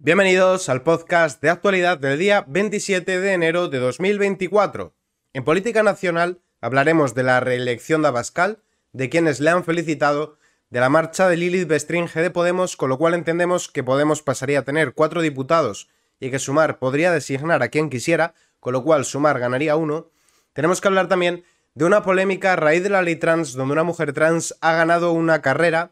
Bienvenidos al podcast de actualidad del día 27 de enero de 2024. En política nacional hablaremos de la reelección de Abascal, de quienes le han felicitado, de la marcha de Lilith Bestringe de Podemos, con lo cual entendemos que Podemos pasaría a tener cuatro diputados y que Sumar podría designar a quien quisiera, con lo cual Sumar ganaría uno. Tenemos que hablar también de una polémica a raíz de la ley trans donde una mujer trans ha ganado una carrera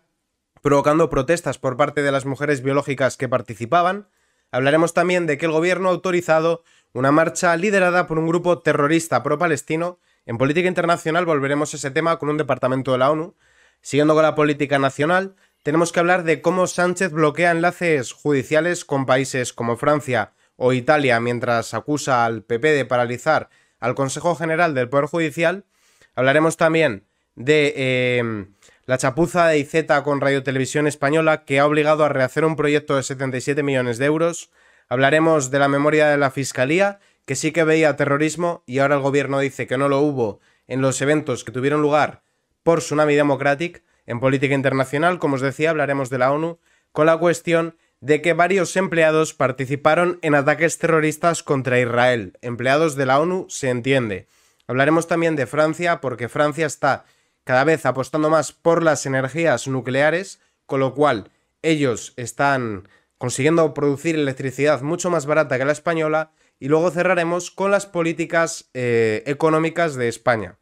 provocando protestas por parte de las mujeres biológicas que participaban. Hablaremos también de que el gobierno ha autorizado una marcha liderada por un grupo terrorista pro-palestino. En política internacional volveremos a ese tema con un departamento de la ONU. Siguiendo con la política nacional, tenemos que hablar de cómo Sánchez bloquea enlaces judiciales con países como Francia o Italia mientras acusa al PP de paralizar al Consejo General del Poder Judicial. Hablaremos también de eh, la chapuza de IZ con Radio Televisión Española que ha obligado a rehacer un proyecto de 77 millones de euros. Hablaremos de la memoria de la Fiscalía, que sí que veía terrorismo y ahora el gobierno dice que no lo hubo en los eventos que tuvieron lugar por Tsunami Democratic. En política internacional, como os decía, hablaremos de la ONU con la cuestión de que varios empleados participaron en ataques terroristas contra Israel. Empleados de la ONU, se entiende. Hablaremos también de Francia, porque Francia está cada vez apostando más por las energías nucleares, con lo cual ellos están consiguiendo producir electricidad mucho más barata que la española y luego cerraremos con las políticas eh, económicas de España.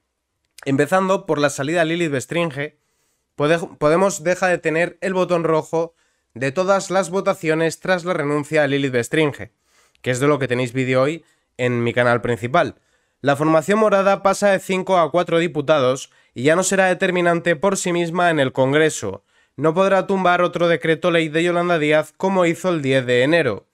Empezando por la salida de Lilith Bestringe, Podemos deja de tener el botón rojo de todas las votaciones tras la renuncia a Lilith Bestringe, que es de lo que tenéis vídeo hoy en mi canal principal. La formación morada pasa de 5 a 4 diputados y ya no será determinante por sí misma en el Congreso. No podrá tumbar otro decreto ley de Yolanda Díaz como hizo el 10 de enero.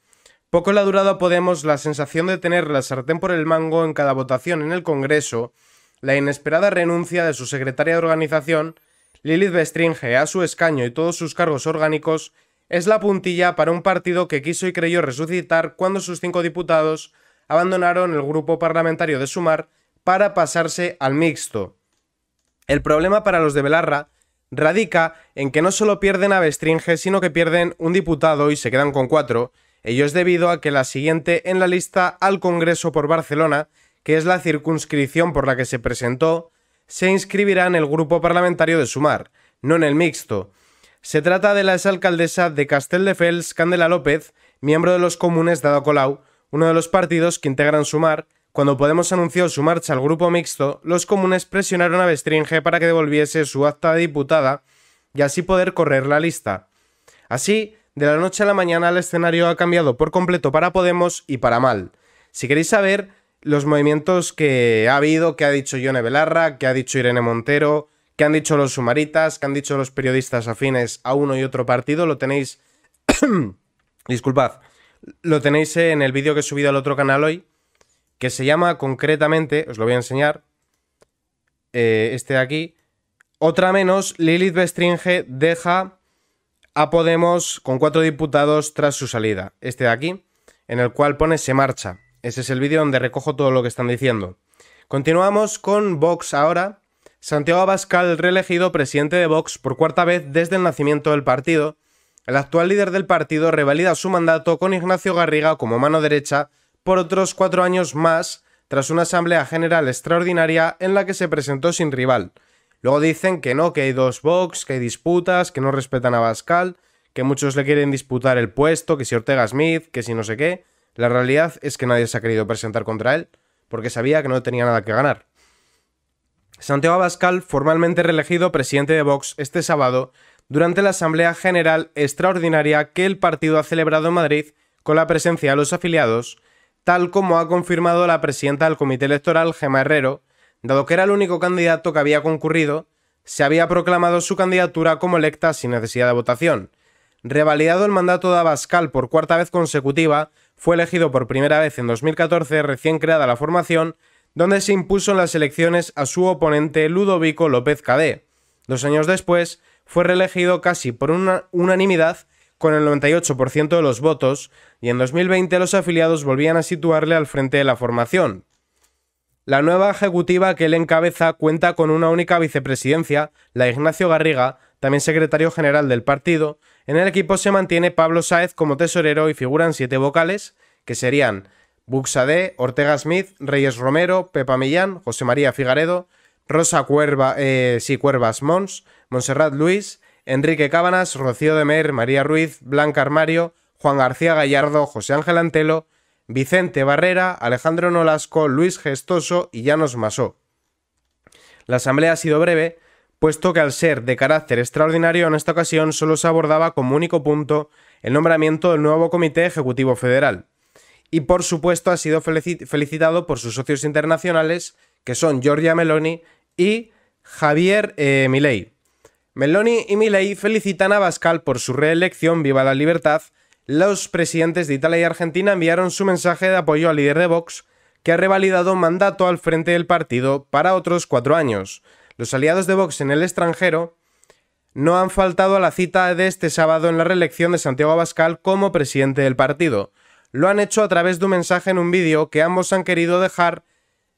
Poco le ha durado Podemos la sensación de tener la sartén por el mango en cada votación en el Congreso, la inesperada renuncia de su secretaria de organización, Lilith Bestringe, a su escaño y todos sus cargos orgánicos, es la puntilla para un partido que quiso y creyó resucitar cuando sus cinco diputados abandonaron el grupo parlamentario de Sumar para pasarse al mixto. El problema para los de Belarra radica en que no solo pierden a Bestringe, sino que pierden un diputado y se quedan con cuatro, ello es debido a que la siguiente en la lista al Congreso por Barcelona, que es la circunscripción por la que se presentó, se inscribirá en el grupo parlamentario de Sumar, no en el mixto. Se trata de la exalcaldesa de Castelldefels, Candela López, miembro de los comunes Dado Colau, uno de los partidos que integran Sumar, cuando Podemos anunció su marcha al grupo mixto, los comunes presionaron a Bestringe para que devolviese su acta de diputada y así poder correr la lista. Así, de la noche a la mañana el escenario ha cambiado por completo para Podemos y para mal. Si queréis saber los movimientos que ha habido, que ha dicho Yone Belarra, que ha dicho Irene Montero, que han dicho los sumaritas, que han dicho los periodistas afines a uno y otro partido, lo tenéis... Disculpad, lo tenéis en el vídeo que he subido al otro canal hoy, que se llama concretamente, os lo voy a enseñar, eh, este de aquí, otra menos, Lilith Bestringe deja a Podemos con cuatro diputados tras su salida, este de aquí, en el cual pone se marcha. Ese es el vídeo donde recojo todo lo que están diciendo. Continuamos con Vox ahora. Santiago Abascal reelegido presidente de Vox por cuarta vez desde el nacimiento del partido el actual líder del partido revalida su mandato con Ignacio Garriga como mano derecha por otros cuatro años más tras una asamblea general extraordinaria en la que se presentó sin rival. Luego dicen que no, que hay dos Vox, que hay disputas, que no respetan a Bascal, que muchos le quieren disputar el puesto, que si Ortega Smith, que si no sé qué. La realidad es que nadie se ha querido presentar contra él, porque sabía que no tenía nada que ganar. Santiago Abascal, formalmente reelegido presidente de Vox este sábado, durante la Asamblea General Extraordinaria que el partido ha celebrado en Madrid con la presencia de los afiliados, tal como ha confirmado la presidenta del Comité Electoral, Gema Herrero, dado que era el único candidato que había concurrido, se había proclamado su candidatura como electa sin necesidad de votación. Revalidado el mandato de Abascal por cuarta vez consecutiva, fue elegido por primera vez en 2014, recién creada la formación, donde se impuso en las elecciones a su oponente Ludovico López Cadé. Dos años después, fue reelegido casi por unanimidad con el 98% de los votos y en 2020 los afiliados volvían a situarle al frente de la formación. La nueva ejecutiva que él encabeza cuenta con una única vicepresidencia, la Ignacio Garriga, también secretario general del partido. En el equipo se mantiene Pablo Sáez como tesorero y figuran siete vocales, que serían Buxade, Ortega Smith, Reyes Romero, Pepa Millán, José María Figaredo, Rosa Cuerva, eh, Cuervas Mons, Monserrat Luis, Enrique Cábanas, Rocío Mer, María Ruiz, Blanca Armario, Juan García Gallardo, José Ángel Antelo, Vicente Barrera, Alejandro Nolasco, Luis Gestoso y Llanos Masó. La asamblea ha sido breve, puesto que al ser de carácter extraordinario en esta ocasión solo se abordaba como único punto el nombramiento del nuevo Comité Ejecutivo Federal. Y por supuesto ha sido felicitado por sus socios internacionales, que son Giorgia Meloni y Javier eh, Milei. Meloni y Milei felicitan a Bascal por su reelección Viva la Libertad. Los presidentes de Italia y Argentina enviaron su mensaje de apoyo al líder de Vox, que ha revalidado mandato al frente del partido para otros cuatro años. Los aliados de Vox en el extranjero no han faltado a la cita de este sábado en la reelección de Santiago Abascal como presidente del partido. Lo han hecho a través de un mensaje en un vídeo que ambos han querido dejar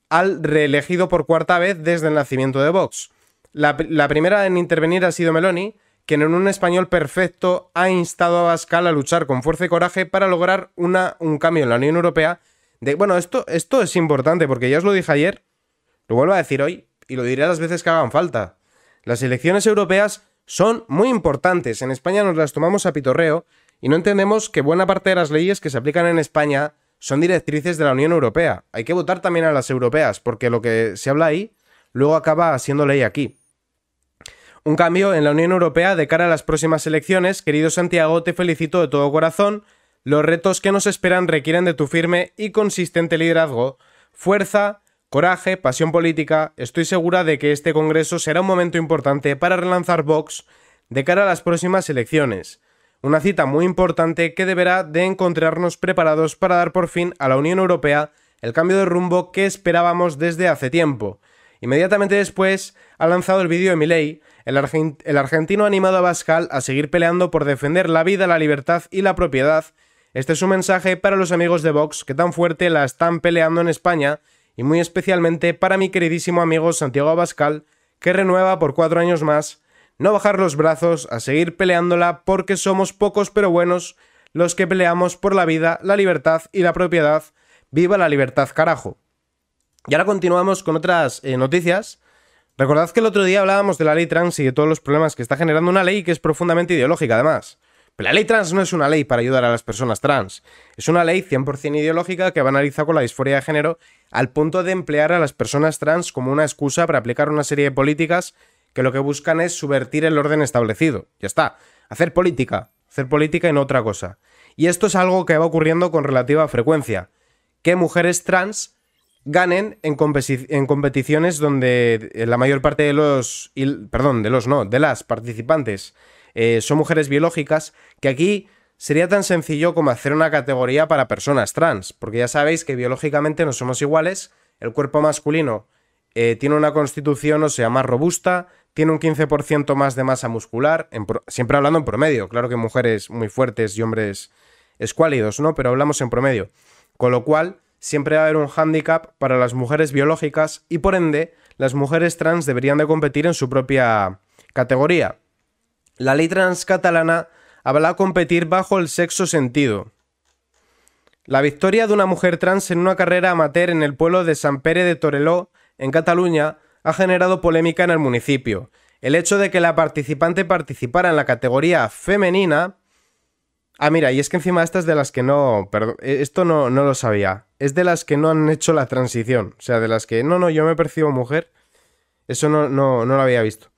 al reelegido por cuarta vez desde el nacimiento de Vox. La, primera en intervenir ha sido Meloni, quien en un español perfecto ha instado a Bascal a luchar con fuerza y coraje para lograr un cambio en la Unión Europea. De, bueno, esto, esto es importante porque ya os lo dije ayer, lo vuelvo a decir hoy y lo diré las veces que hagan falta. Las elecciones europeas son muy importantes. En España nos las tomamos a pitorreo y no entendemos que buena parte de las leyes que se aplican en España son directrices de la Unión Europea. Hay que votar también a las europeas porque lo que se habla ahí luego acaba siendo ley aquí. Un cambio en la Unión Europea de cara a las próximas elecciones, querido Santiago, te felicito de todo corazón. Los retos que nos esperan requieren de tu firme y consistente liderazgo, fuerza, coraje, pasión política. Estoy segura de que este Congreso será un momento importante para relanzar Vox de cara a las próximas elecciones. Una cita muy importante que deberá de encontrarnos preparados para dar por fin a la Unión Europea el cambio de rumbo que esperábamos desde hace tiempo. Inmediatamente después ha lanzado el vídeo de ley. El, argentino ha animado a Bascal a seguir peleando por defender la vida, la libertad y la propiedad. Este es un mensaje para los amigos de Vox que tan fuerte la están peleando en España y muy especialmente para mi queridísimo amigo Santiago Abascal, que renueva por cuatro años más, no bajar los brazos, a seguir peleándola porque somos pocos pero buenos los que peleamos por la vida, la libertad y la propiedad. ¡Viva la libertad, carajo! Y ahora continuamos con otras eh, noticias. Recordad que el otro día hablábamos de la ley trans y de todos los problemas que está generando una ley que es profundamente ideológica, además. Pero la ley trans no es una ley para ayudar a las personas trans. Es una ley 100% ideológica que banaliza con la disforia de género al punto de emplear a las personas trans como una excusa para aplicar una serie de políticas que lo que buscan es subvertir el orden establecido. Ya está. Hacer política. Hacer política y no otra cosa. Y esto es algo que va ocurriendo con relativa frecuencia. ¿Qué mujeres trans ganen en, competiciones donde eh, la mayor parte de los, perdón, de los no, de las participantes eh, son mujeres biológicas, que aquí sería tan sencillo como hacer una categoría para personas trans, porque ya sabéis que biológicamente no somos iguales, el cuerpo masculino eh, tiene una constitución, o sea, más robusta, tiene un 15% más de masa muscular, siempre hablando en promedio, claro que mujeres muy fuertes y hombres escuálidos, ¿no? Pero hablamos en promedio. Con lo cual, siempre va a haber un hándicap para las mujeres biológicas y por ende las mujeres trans deberían de competir en su propia categoría. La ley trans catalana habla competir bajo el sexo sentido. La victoria de una mujer trans en una carrera amateur en el pueblo de San Pere de Toreló, en Cataluña, ha generado polémica en el municipio. El hecho de que la participante participara en la categoría femenina Ah, mira, y es que encima estas de las que no. Perdón, e, esto no, no lo sabía. Es de las que no han hecho la transición. O sea, de las que. No, no, yo me percibo mujer. Eso no, no, no lo había visto.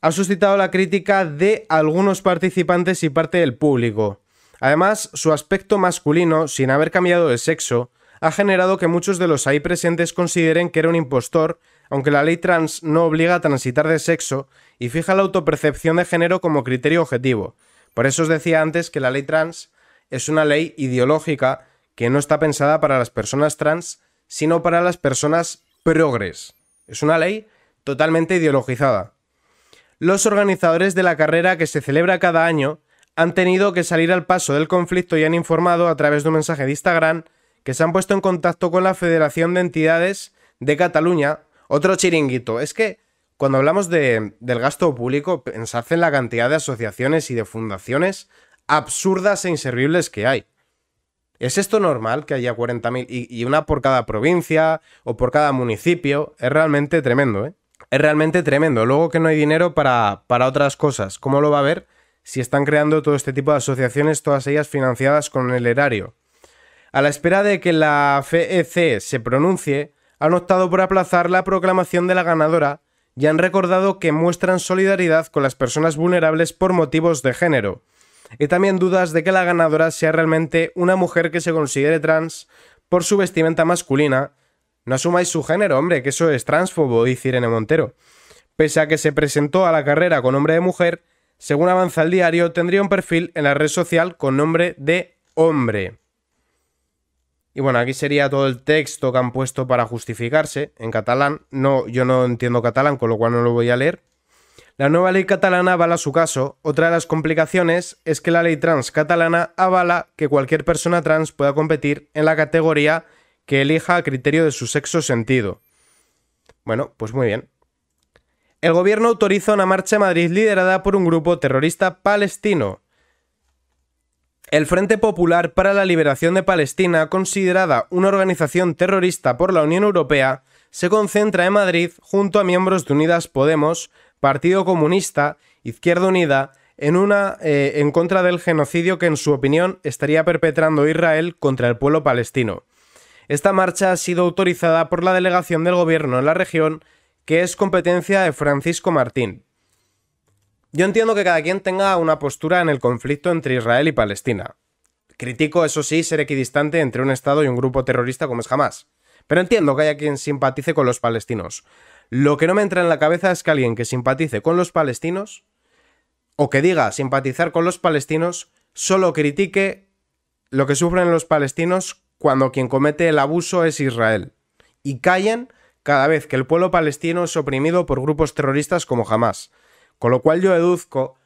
Ha suscitado la crítica de algunos participantes y parte del público. Además, su aspecto masculino, sin haber cambiado de sexo, ha generado que muchos de los ahí presentes consideren que era un impostor, aunque la ley trans no obliga a transitar de sexo y fija la autopercepción de género como criterio objetivo. Por eso os decía antes que la ley trans es una ley ideológica que no está pensada para las personas trans, sino para las personas progres. Es una ley totalmente ideologizada. Los organizadores de la carrera que se celebra cada año han tenido que salir al paso del conflicto y han informado a través de un mensaje de Instagram que se han puesto en contacto con la Federación de Entidades de Cataluña. Otro chiringuito. Es que cuando hablamos del gasto público, pensad en la cantidad de asociaciones y de fundaciones absurdas e inservibles que hay. ¿Es esto normal que haya 40.000 y, y una por cada provincia o por cada municipio? Es realmente tremendo, ¿eh? Es realmente tremendo. Luego que no hay dinero para, para otras cosas. ¿Cómo lo va a ver si están creando todo este tipo de asociaciones, todas ellas financiadas con el erario? A la espera de que la FEC se pronuncie, han optado por aplazar la proclamación de la ganadora y han recordado que muestran solidaridad con las personas vulnerables por motivos de género. Y también dudas de que la ganadora sea realmente una mujer que se considere trans por su vestimenta masculina. No asumáis su género, hombre, que eso es transfobo, dice Irene Montero. Pese a que se presentó a la carrera con nombre de mujer, según avanza el diario, tendría un perfil en la red social con nombre de hombre. Y bueno, aquí sería todo el texto que han puesto para justificarse en catalán. No, yo no entiendo catalán, con lo cual no lo voy a leer. La nueva ley catalana avala su caso. Otra de las complicaciones es que la ley trans catalana avala que cualquier persona trans pueda competir en la categoría que elija a criterio de su sexo sentido. Bueno, pues muy bien. El gobierno autoriza una marcha a Madrid liderada por un grupo terrorista palestino. El Frente Popular para la Liberación de Palestina, considerada una organización terrorista por la Unión Europea, se concentra en Madrid junto a miembros de Unidas Podemos, Partido Comunista, Izquierda Unida, en una eh, en contra del genocidio que en su opinión estaría perpetrando Israel contra el pueblo palestino. Esta marcha ha sido autorizada por la delegación del gobierno en la región, que es competencia de Francisco Martín. Yo entiendo que cada quien tenga una postura en el conflicto entre Israel y Palestina. Critico, eso sí, ser equidistante entre un Estado y un grupo terrorista como es jamás. Pero entiendo que haya quien simpatice con los palestinos. Lo que no me entra en la cabeza es que alguien que simpatice con los palestinos, o que diga simpatizar con los palestinos, solo critique lo que sufren los palestinos cuando quien comete el abuso es Israel. Y callen cada vez que el pueblo palestino es oprimido por grupos terroristas como jamás. Con lo cual yo deduzco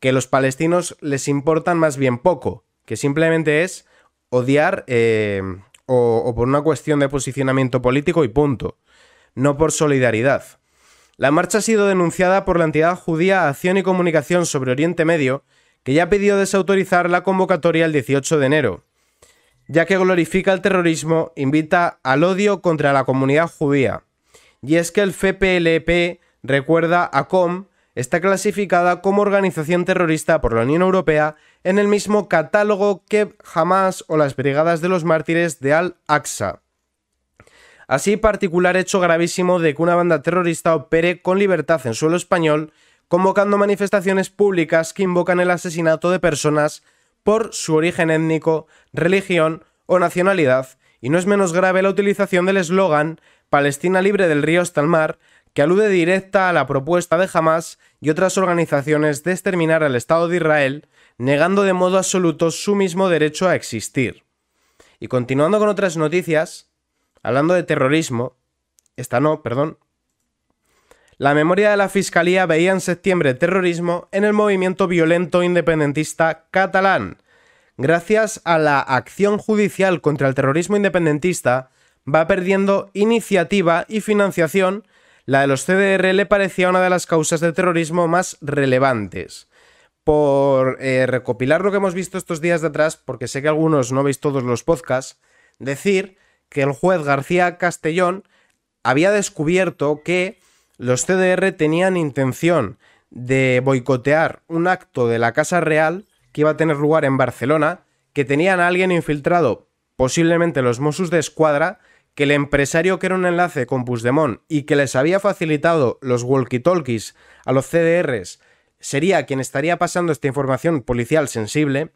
que los palestinos les importan más bien poco, que simplemente es odiar eh, o, o por una cuestión de posicionamiento político y punto, no por solidaridad. La marcha ha sido denunciada por la entidad judía Acción y Comunicación sobre Oriente Medio, que ya pidió desautorizar la convocatoria el 18 de enero, ya que glorifica el terrorismo, invita al odio contra la comunidad judía. Y es que el FPLP recuerda a Com está clasificada como organización terrorista por la Unión Europea en el mismo catálogo que Hamas o las Brigadas de los Mártires de Al-Aqsa. Así, particular hecho gravísimo de que una banda terrorista opere con libertad en suelo español, convocando manifestaciones públicas que invocan el asesinato de personas por su origen étnico, religión o nacionalidad, y no es menos grave la utilización del eslogan Palestina libre del río hasta el mar que alude directa a la propuesta de Hamas y otras organizaciones de exterminar al Estado de Israel, negando de modo absoluto su mismo derecho a existir. Y continuando con otras noticias, hablando de terrorismo, esta no, perdón, la memoria de la Fiscalía veía en septiembre terrorismo en el movimiento violento independentista catalán. Gracias a la acción judicial contra el terrorismo independentista, va perdiendo iniciativa y financiación la de los CDR le parecía una de las causas de terrorismo más relevantes. Por eh, recopilar lo que hemos visto estos días de atrás, porque sé que algunos no veis todos los podcasts, decir que el juez García Castellón había descubierto que los CDR tenían intención de boicotear un acto de la Casa Real que iba a tener lugar en Barcelona, que tenían a alguien infiltrado, posiblemente los Mossos de Escuadra, que el empresario que era un enlace con Pusdemón y que les había facilitado los walkie-talkies a los CDRs sería quien estaría pasando esta información policial sensible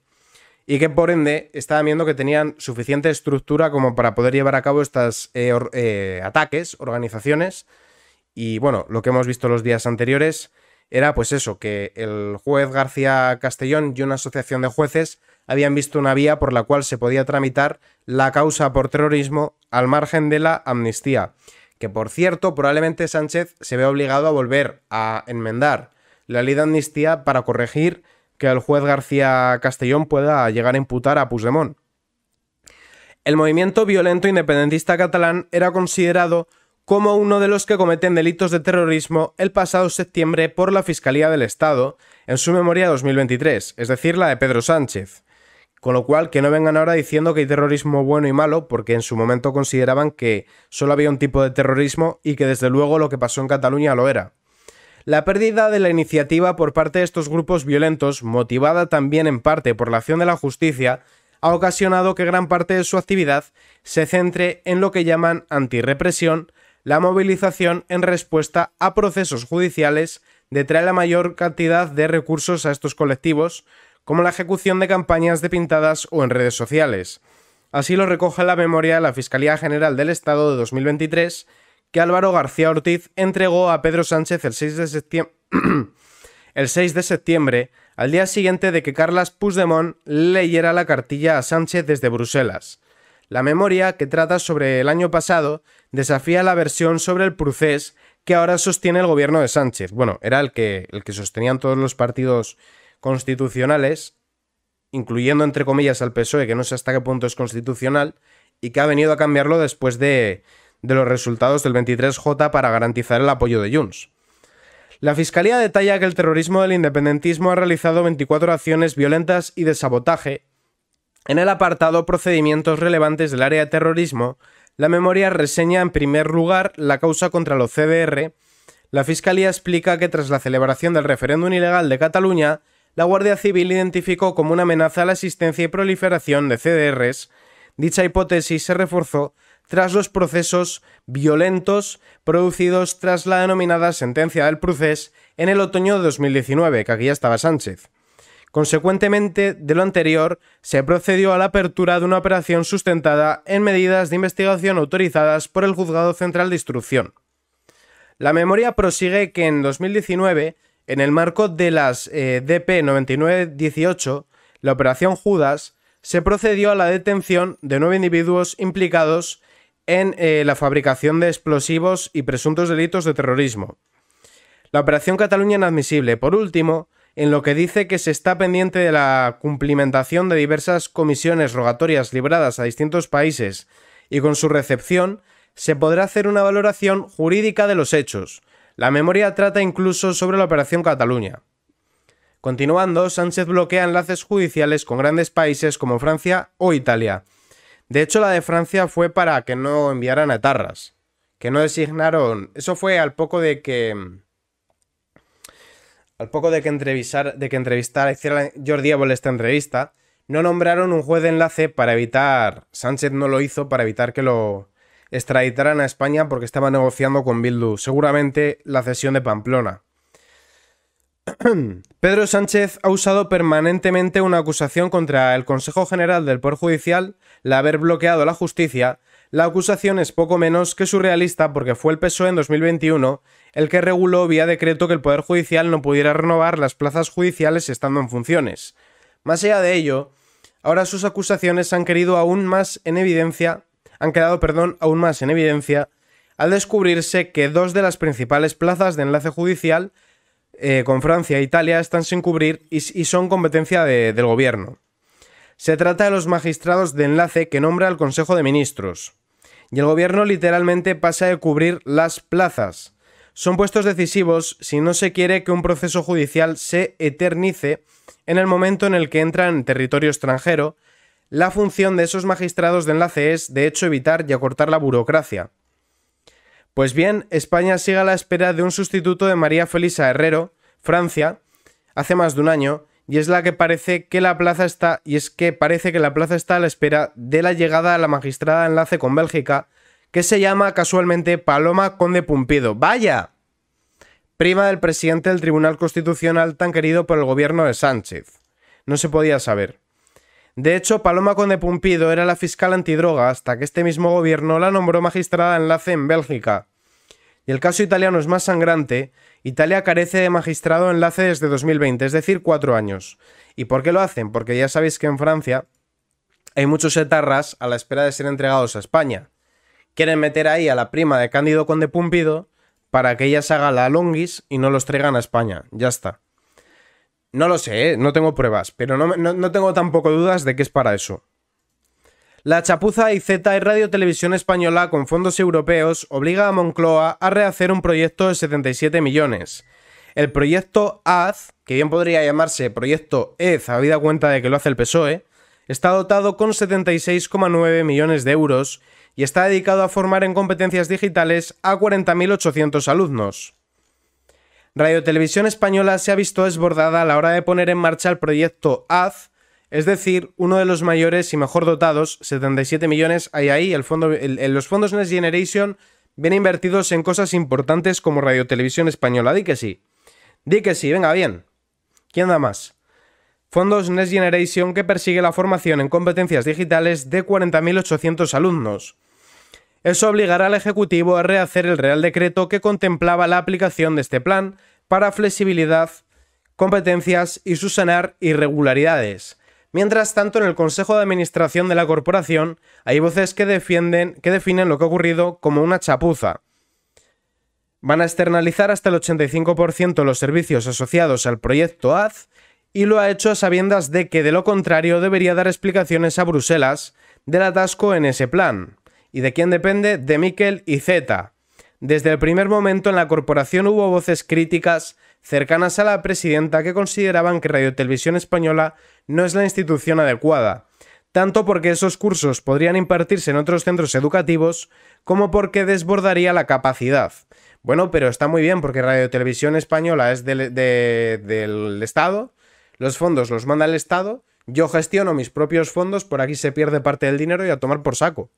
y que por ende estaba viendo que tenían suficiente estructura como para poder llevar a cabo estos eh, eh, ataques, organizaciones. Y bueno, lo que hemos visto los días anteriores era pues eso, que el juez García Castellón y una asociación de jueces habían visto una vía por la cual se podía tramitar la causa por terrorismo al margen de la amnistía. Que por cierto, probablemente Sánchez se ve obligado a volver a enmendar la ley de amnistía para corregir que el juez García Castellón pueda llegar a imputar a Puigdemont. El movimiento violento independentista catalán era considerado como uno de los que cometen delitos de terrorismo el pasado septiembre por la Fiscalía del Estado en su memoria 2023, es decir, la de Pedro Sánchez. Con lo cual, que no vengan ahora diciendo que hay terrorismo bueno y malo, porque en su momento consideraban que solo había un tipo de terrorismo y que desde luego lo que pasó en Cataluña lo era. La pérdida de la iniciativa por parte de estos grupos violentos, motivada también en parte por la acción de la justicia, ha ocasionado que gran parte de su actividad se centre en lo que llaman antirrepresión, la movilización en respuesta a procesos judiciales traer la mayor cantidad de recursos a estos colectivos, como la ejecución de campañas de pintadas o en redes sociales. Así lo recoge la memoria de la Fiscalía General del Estado de 2023 que Álvaro García Ortiz entregó a Pedro Sánchez el 6 de septiembre, el de septiembre al día siguiente de que Carlas Puigdemont leyera la cartilla a Sánchez desde Bruselas. La memoria, que trata sobre el año pasado, desafía la versión sobre el procés que ahora sostiene el gobierno de Sánchez. Bueno, era el que, el que sostenían todos los partidos constitucionales, incluyendo entre comillas al PSOE, que no sé hasta qué punto es constitucional, y que ha venido a cambiarlo después de, de los resultados del 23J para garantizar el apoyo de Junts. La Fiscalía detalla que el terrorismo del independentismo ha realizado 24 acciones violentas y de sabotaje. En el apartado Procedimientos relevantes del área de terrorismo, la memoria reseña en primer lugar la causa contra los CDR. La Fiscalía explica que tras la celebración del referéndum ilegal de Cataluña, la Guardia Civil identificó como una amenaza la existencia y proliferación de CDRs. Dicha hipótesis se reforzó tras los procesos violentos producidos tras la denominada sentencia del procés en el otoño de 2019, que aquí ya estaba Sánchez. Consecuentemente, de lo anterior, se procedió a la apertura de una operación sustentada en medidas de investigación autorizadas por el Juzgado Central de Instrucción. La memoria prosigue que en 2019 en el marco de las eh, DP 9918, la Operación Judas, se procedió a la detención de nueve individuos implicados en eh, la fabricación de explosivos y presuntos delitos de terrorismo. La Operación Cataluña Inadmisible, por último, en lo que dice que se está pendiente de la cumplimentación de diversas comisiones rogatorias libradas a distintos países y con su recepción, se podrá hacer una valoración jurídica de los hechos, la memoria trata incluso sobre la Operación Cataluña. Continuando, Sánchez bloquea enlaces judiciales con grandes países como Francia o Italia. De hecho, la de Francia fue para que no enviaran a Tarras, que no designaron. Eso fue al poco de que al poco de que entrevistar, de que entrevistara, hiciera Jordi esta entrevista, no nombraron un juez de enlace para evitar, Sánchez no lo hizo para evitar que lo extraditarán a España porque estaba negociando con Bildu, seguramente la cesión de Pamplona. Pedro Sánchez ha usado permanentemente una acusación contra el Consejo General del Poder Judicial, la haber bloqueado la justicia. La acusación es poco menos que surrealista porque fue el PSOE en 2021 el que reguló vía decreto que el Poder Judicial no pudiera renovar las plazas judiciales estando en funciones. Más allá de ello, ahora sus acusaciones han querido aún más en evidencia han quedado perdón, aún más en evidencia al descubrirse que dos de las principales plazas de enlace judicial eh, con Francia e Italia están sin cubrir y, son competencia del gobierno. Se trata de los magistrados de enlace que nombra el Consejo de Ministros. Y el gobierno literalmente pasa de cubrir las plazas. Son puestos decisivos si no se quiere que un proceso judicial se eternice en el momento en el que entra en territorio extranjero, la función de esos magistrados de enlace es, de hecho, evitar y acortar la burocracia. Pues bien, España sigue a la espera de un sustituto de María Felisa Herrero, Francia, hace más de un año, y es la que parece que la plaza está y es que parece que la plaza está a la espera de la llegada de la magistrada de enlace con Bélgica, que se llama casualmente Paloma Conde Pumpido. ¡Vaya! Prima del presidente del Tribunal Constitucional tan querido por el gobierno de Sánchez. No se podía saber. De hecho, Paloma Conde Pumpido era la fiscal antidroga hasta que este mismo gobierno la nombró magistrada enlace en Bélgica. Y el caso italiano es más sangrante, Italia carece de magistrado enlace desde 2020, es decir, cuatro años. ¿Y por qué lo hacen? Porque ya sabéis que en Francia hay muchos etarras a la espera de ser entregados a España. Quieren meter ahí a la prima de Cándido Conde Pumpido para que ella se haga la longis y no los traigan a España. Ya está. No lo sé, ¿eh? no tengo pruebas, pero no, tengo tampoco dudas de que es para eso. La chapuza IZ y Radio Televisión Española con fondos europeos obliga a Moncloa a rehacer un proyecto de 77 millones. El proyecto AZ, que bien podría llamarse proyecto EZ, habida cuenta de que lo hace el PSOE, está dotado con 76,9 millones de euros y está dedicado a formar en competencias digitales a 40.800 alumnos. Radio Televisión Española se ha visto desbordada a la hora de poner en marcha el proyecto AZ, es decir, uno de los mayores y mejor dotados, 77 millones hay ahí, el fondo, los fondos Next Generation vienen invertidos en cosas importantes como Radio Televisión Española, di que sí, di que sí, venga, bien. ¿Quién da más? Fondos Next Generation que persigue la formación en competencias digitales de 40.800 alumnos. Eso obligará al Ejecutivo a rehacer el Real Decreto que contemplaba la aplicación de este plan para flexibilidad, competencias y subsanar irregularidades. Mientras tanto, en el Consejo de Administración de la Corporación hay voces que, defienden, que definen lo que ha ocurrido como una chapuza. Van a externalizar hasta el 85% los servicios asociados al proyecto AZ y lo ha hecho a sabiendas de que de lo contrario debería dar explicaciones a Bruselas del atasco en ese plan. ¿Y de quién depende? De Miquel y Z. Desde el primer momento en la corporación hubo voces críticas cercanas a la presidenta que consideraban que Radio Televisión Española no es la institución adecuada, tanto porque esos cursos podrían impartirse en otros centros educativos como porque desbordaría la capacidad. Bueno, pero está muy bien porque Radio Española es del Estado, los fondos los manda el Estado, yo gestiono mis propios fondos, por aquí se pierde parte del dinero y a tomar por saco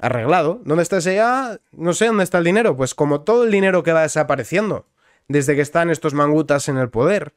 arreglado. ¿Dónde está ese ya? No sé, ¿dónde está el dinero? Pues como todo el dinero que va desapareciendo desde que están estos mangutas en el poder.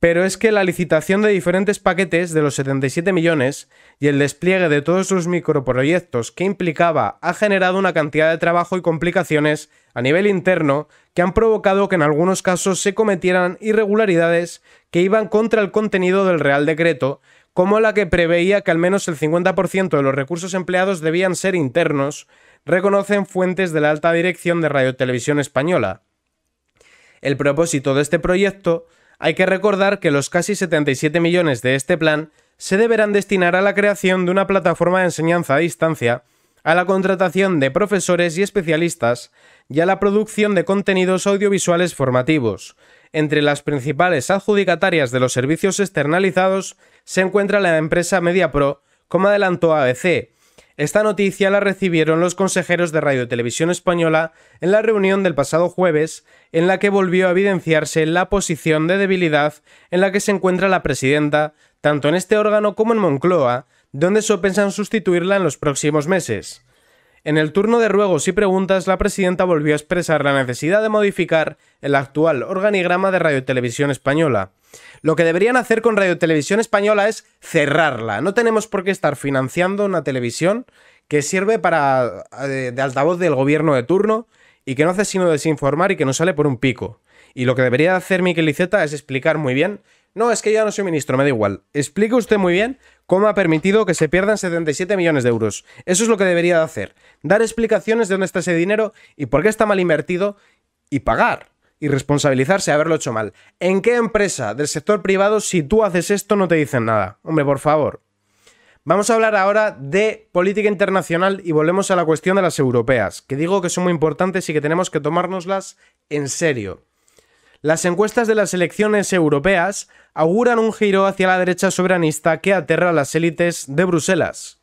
Pero es que la licitación de diferentes paquetes de los 77 millones y el despliegue de todos sus microproyectos que implicaba ha generado una cantidad de trabajo y complicaciones a nivel interno que han provocado que en algunos casos se cometieran irregularidades que iban contra el contenido del Real Decreto como la que preveía que al menos el 50% de los recursos empleados debían ser internos, reconocen fuentes de la alta dirección de Radio Televisión Española. El propósito de este proyecto, hay que recordar que los casi 77 millones de este plan se deberán destinar a la creación de una plataforma de enseñanza a distancia, a la contratación de profesores y especialistas y a la producción de contenidos audiovisuales formativos, entre las principales adjudicatarias de los servicios externalizados se encuentra la empresa MediaPro, como adelantó ABC. Esta noticia la recibieron los consejeros de Radio Televisión Española en la reunión del pasado jueves, en la que volvió a evidenciarse la posición de debilidad en la que se encuentra la presidenta, tanto en este órgano como en Moncloa, donde pensan sustituirla en los próximos meses. En el turno de ruegos y preguntas, la presidenta volvió a expresar la necesidad de modificar el actual organigrama de Radio Televisión Española. Lo que deberían hacer con Radio Televisión Española es cerrarla. No tenemos por qué estar financiando una televisión que sirve para eh, de, altavoz del gobierno de turno y que no hace sino desinformar y que no sale por un pico. Y lo que debería hacer Miquel Iceta es explicar muy bien. No, es que ya no soy ministro, me da igual. Explique usted muy bien cómo ha permitido que se pierdan 77 millones de euros. Eso es lo que debería de hacer. Dar explicaciones de dónde está ese dinero y por qué está mal invertido y pagar y responsabilizarse de haberlo hecho mal. ¿En qué empresa del sector privado si tú haces esto no te dicen nada? Hombre, por favor. Vamos a hablar ahora de política internacional y volvemos a la cuestión de las europeas, que digo que son muy importantes y que tenemos que tomárnoslas en serio. Las encuestas de las elecciones europeas auguran un giro hacia la derecha soberanista que aterra a las élites de Bruselas.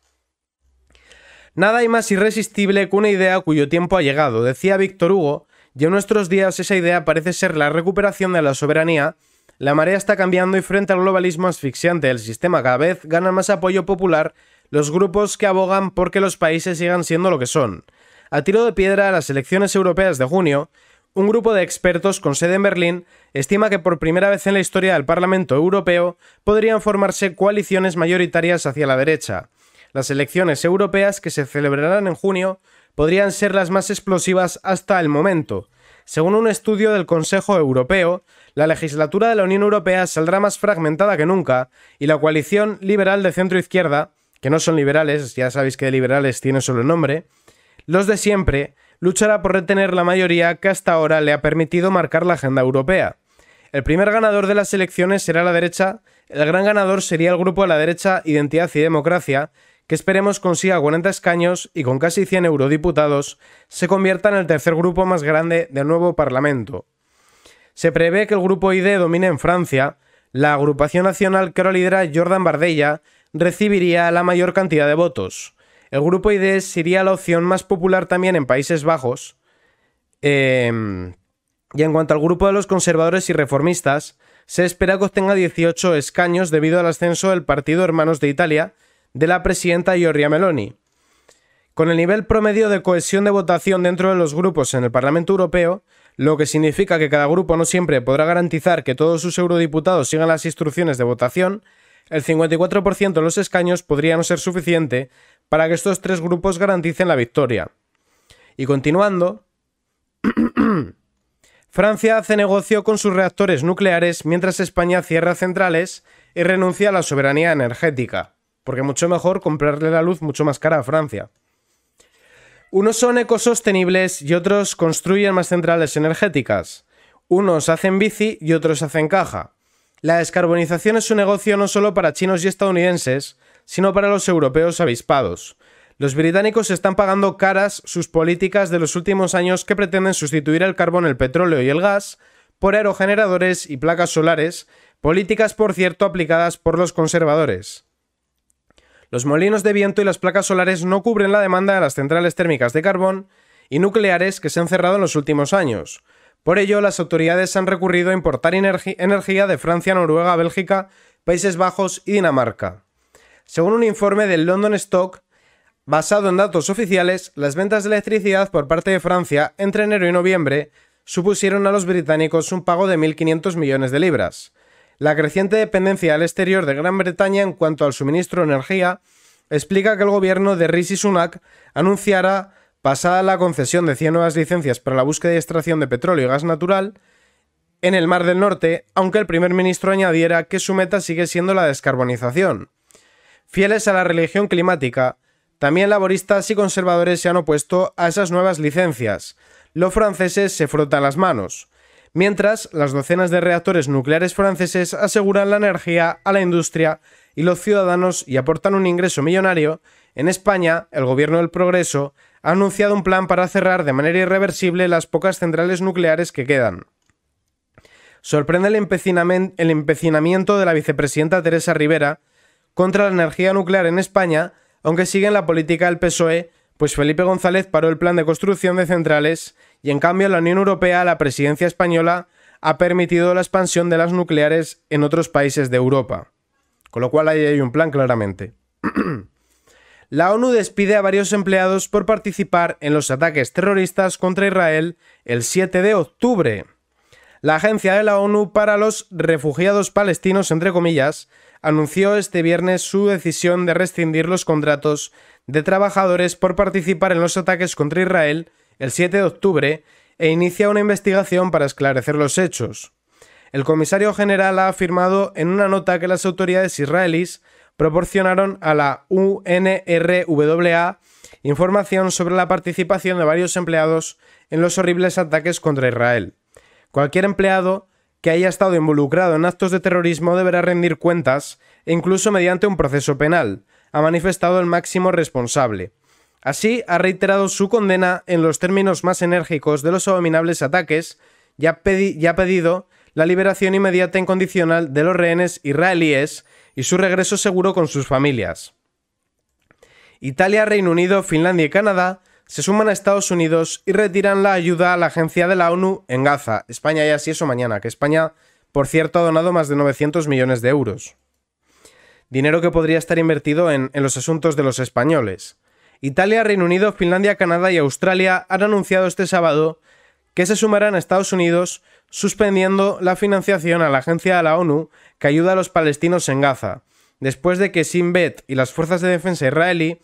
Nada hay más irresistible que una idea cuyo tiempo ha llegado, decía Víctor Hugo, y en nuestros días esa idea parece ser la recuperación de la soberanía. La marea está cambiando y frente al globalismo asfixiante del sistema cada vez ganan más apoyo popular los grupos que abogan porque los países sigan siendo lo que son. A tiro de piedra, las elecciones europeas de junio un grupo de expertos con sede en Berlín estima que por primera vez en la historia del Parlamento Europeo podrían formarse coaliciones mayoritarias hacia la derecha. Las elecciones europeas que se celebrarán en junio podrían ser las más explosivas hasta el momento. Según un estudio del Consejo Europeo, la legislatura de la Unión Europea saldrá más fragmentada que nunca y la coalición liberal de centro-izquierda, que no son liberales, ya sabéis que de liberales tiene solo el nombre, los de siempre, luchará por retener la mayoría que hasta ahora le ha permitido marcar la agenda europea. El primer ganador de las elecciones será la derecha, el gran ganador sería el grupo de la derecha Identidad y Democracia, que esperemos consiga 40 escaños y con casi 100 eurodiputados, se convierta en el tercer grupo más grande del nuevo Parlamento. Se prevé que el grupo ID domine en Francia, la agrupación nacional que ahora lidera Jordan Bardella recibiría la mayor cantidad de votos. El grupo ID sería la opción más popular también en Países Bajos. Em, y en cuanto al grupo de los conservadores y reformistas, se espera que obtenga 18 escaños debido al ascenso del partido Hermanos de Italia de la presidenta Giorgia Meloni. Con el nivel promedio de cohesión de votación dentro de los grupos en el Parlamento Europeo, lo que significa que cada grupo no siempre podrá garantizar que todos sus eurodiputados sigan las instrucciones de votación, el 54% de los escaños podría no ser suficiente para que estos tres grupos garanticen la victoria. Y continuando, Francia hace negocio con sus reactores nucleares mientras España cierra centrales y renuncia a la soberanía energética, porque mucho mejor comprarle la luz mucho más cara a Francia. Unos son ecosostenibles y otros construyen más centrales energéticas. Unos hacen bici y otros hacen caja. La descarbonización es un negocio no solo para chinos y estadounidenses, sino para los europeos avispados. Los británicos están pagando caras sus políticas de los últimos años que pretenden sustituir el carbón, el petróleo y el gas por aerogeneradores y placas solares, políticas por cierto aplicadas por los conservadores. Los molinos de viento y las placas solares no cubren la demanda de las centrales térmicas de carbón y nucleares que se han cerrado en los últimos años. Por ello, las autoridades han recurrido a importar energía de Francia, Noruega, Bélgica, Países Bajos y Dinamarca. Según un informe del London Stock, basado en datos oficiales, las ventas de electricidad por parte de Francia entre enero y noviembre supusieron a los británicos un pago de 1.500 millones de libras. La creciente dependencia al exterior de Gran Bretaña en cuanto al suministro de energía explica que el gobierno de Rishi Sunak anunciara, pasada la concesión de 100 nuevas licencias para la búsqueda y extracción de petróleo y gas natural, en el Mar del Norte, aunque el primer ministro añadiera que su meta sigue siendo la descarbonización fieles a la religión climática. También laboristas y conservadores se han opuesto a esas nuevas licencias. Los franceses se frotan las manos. Mientras, las docenas de reactores nucleares franceses aseguran la energía a la industria y los ciudadanos y aportan un ingreso millonario, en España, el Gobierno del Progreso ha anunciado un plan para cerrar de manera irreversible las pocas centrales nucleares que quedan. Sorprende el, empecinamiento de la vicepresidenta Teresa Rivera, contra la energía nuclear en España, aunque sigue en la política del PSOE, pues Felipe González paró el plan de construcción de centrales y en cambio la Unión Europea, la presidencia española, ha permitido la expansión de las nucleares en otros países de Europa. Con lo cual ahí hay un plan claramente. la ONU despide a varios empleados por participar en los ataques terroristas contra Israel el 7 de octubre. La agencia de la ONU para los refugiados palestinos, entre comillas, anunció este viernes su decisión de rescindir los contratos de trabajadores por participar en los ataques contra Israel el 7 de octubre e inicia una investigación para esclarecer los hechos. El comisario general ha afirmado en una nota que las autoridades israelíes proporcionaron a la UNRWA información sobre la participación de varios empleados en los horribles ataques contra Israel. Cualquier empleado que haya estado involucrado en actos de terrorismo deberá rendir cuentas, e incluso mediante un proceso penal, ha manifestado el máximo responsable. Así, ha reiterado su condena en los términos más enérgicos de los abominables ataques y ha, pedido la liberación inmediata e incondicional de los rehenes israelíes y su regreso seguro con sus familias. Italia, Reino Unido, Finlandia y Canadá se suman a Estados Unidos y retiran la ayuda a la agencia de la ONU en Gaza. España ya así eso mañana, que España, por cierto, ha donado más de 900 millones de euros. Dinero que podría estar invertido en, los asuntos de los españoles. Italia, Reino Unido, Finlandia, Canadá y Australia han anunciado este sábado que se sumarán a Estados Unidos suspendiendo la financiación a la agencia de la ONU que ayuda a los palestinos en Gaza, después de que Sinbet Bet y las fuerzas de defensa israelí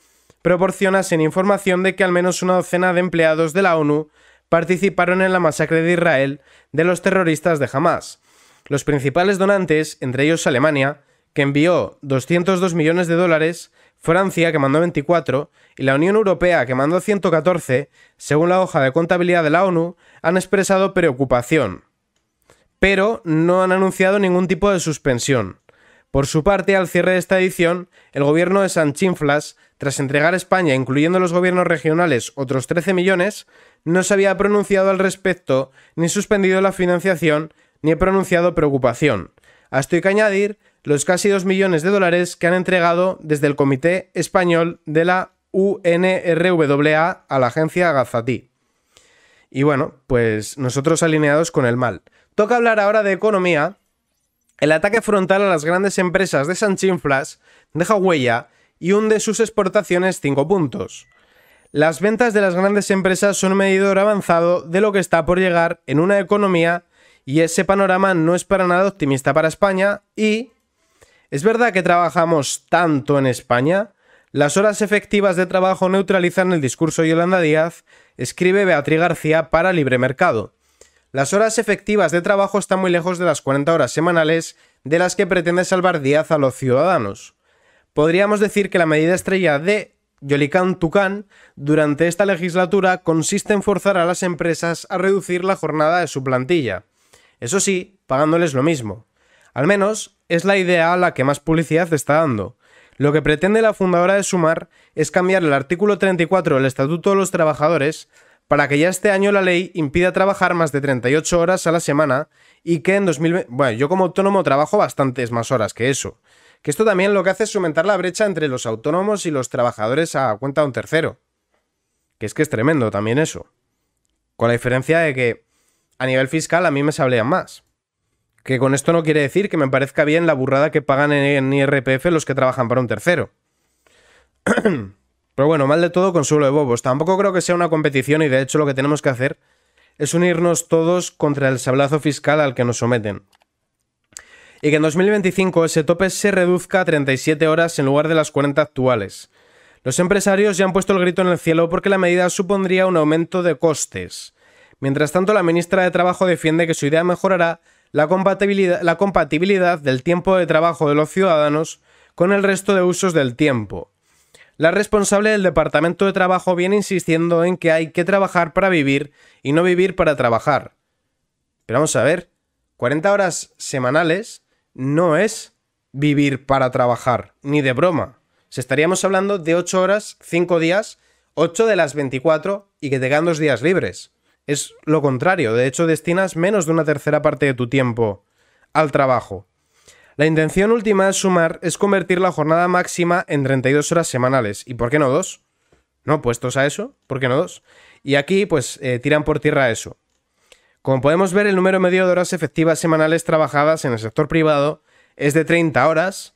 sin información de que al menos una docena de empleados de la ONU participaron en la masacre de Israel de los terroristas de Hamas. Los principales donantes, entre ellos Alemania, que envió 202 millones de dólares, Francia, que mandó 24, y la Unión Europea, que mandó 114, según la hoja de contabilidad de la ONU, han expresado preocupación. Pero no han anunciado ningún tipo de suspensión. Por su parte, al cierre de esta edición, el gobierno de Sanchinflas, tras entregar a España, incluyendo los gobiernos regionales, otros 13 millones, no se había pronunciado al respecto, ni suspendido la financiación, ni pronunciado preocupación. A hay que añadir los casi 2 millones de dólares que han entregado desde el Comité Español de la UNRWA a la agencia Gazatí. Y bueno, pues nosotros alineados con el mal. Toca hablar ahora de economía el ataque frontal a las grandes empresas de Sanchinflas deja huella y hunde sus exportaciones 5 puntos. Las ventas de las grandes empresas son un medidor avanzado de lo que está por llegar en una economía y ese panorama no es para nada optimista para España y... ¿Es verdad que trabajamos tanto en España? Las horas efectivas de trabajo neutralizan el discurso Yolanda Díaz, escribe Beatriz García para Libre Mercado. Las horas efectivas de trabajo están muy lejos de las 40 horas semanales de las que pretende salvar Díaz a los ciudadanos. Podríamos decir que la medida estrella de Yolican Tucán durante esta legislatura consiste en forzar a las empresas a reducir la jornada de su plantilla. Eso sí, pagándoles lo mismo. Al menos es la idea a la que más publicidad está dando. Lo que pretende la fundadora de Sumar es cambiar el artículo 34 del Estatuto de los Trabajadores para que ya este año la ley impida trabajar más de 38 horas a la semana y que en 2020... Bueno, yo como autónomo trabajo bastantes más horas que eso. Que esto también lo que hace es aumentar la brecha entre los autónomos y los trabajadores a cuenta de un tercero. Que es que es tremendo también eso. Con la diferencia de que a nivel fiscal a mí me sablean más. Que con esto no quiere decir que me parezca bien la burrada que pagan en IRPF los que trabajan para un tercero. Pero bueno, mal de todo, consuelo de bobos. Tampoco creo que sea una competición y de hecho lo que tenemos que hacer es unirnos todos contra el sablazo fiscal al que nos someten. Y que en 2025 ese tope se reduzca a 37 horas en lugar de las 40 actuales. Los empresarios ya han puesto el grito en el cielo porque la medida supondría un aumento de costes. Mientras tanto, la ministra de Trabajo defiende que su idea mejorará la compatibilidad del tiempo de trabajo de los ciudadanos con el resto de usos del tiempo. La responsable del Departamento de Trabajo viene insistiendo en que hay que trabajar para vivir y no vivir para trabajar. Pero vamos a ver, 40 horas semanales no es vivir para trabajar, ni de broma. Se estaríamos hablando de 8 horas, 5 días, 8 de las 24 y que te quedan dos días libres. Es lo contrario, de hecho destinas menos de una tercera parte de tu tiempo al trabajo. La intención última de Sumar es convertir la jornada máxima en 32 horas semanales. ¿Y por qué no dos? No, puestos a eso, ¿por qué no dos? Y aquí, pues, eh, tiran por tierra eso. Como podemos ver, el número medio de horas efectivas semanales trabajadas en el sector privado es de 30 horas,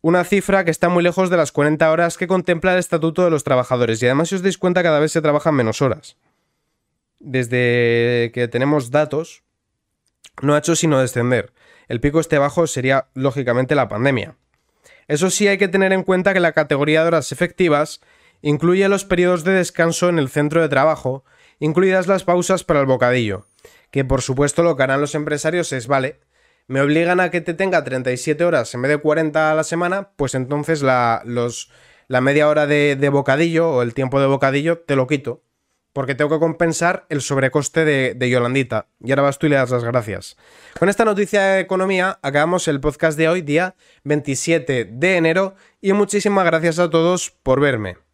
una cifra que está muy lejos de las 40 horas que contempla el Estatuto de los Trabajadores. Y además, si os dais cuenta, cada vez se trabajan menos horas. Desde que tenemos datos, no ha hecho sino descender. El pico este bajo sería lógicamente la pandemia. Eso sí hay que tener en cuenta que la categoría de horas efectivas incluye los periodos de descanso en el centro de trabajo, incluidas las pausas para el bocadillo, que por supuesto lo que harán los empresarios es, vale, me obligan a que te tenga 37 horas en vez de 40 a la semana, pues entonces la, los, la media hora de bocadillo o el tiempo de bocadillo te lo quito porque tengo que compensar el sobrecoste de, Yolandita. Y ahora vas tú y le das las gracias. Con esta noticia de economía acabamos el podcast de hoy, día 27 de enero, y muchísimas gracias a todos por verme.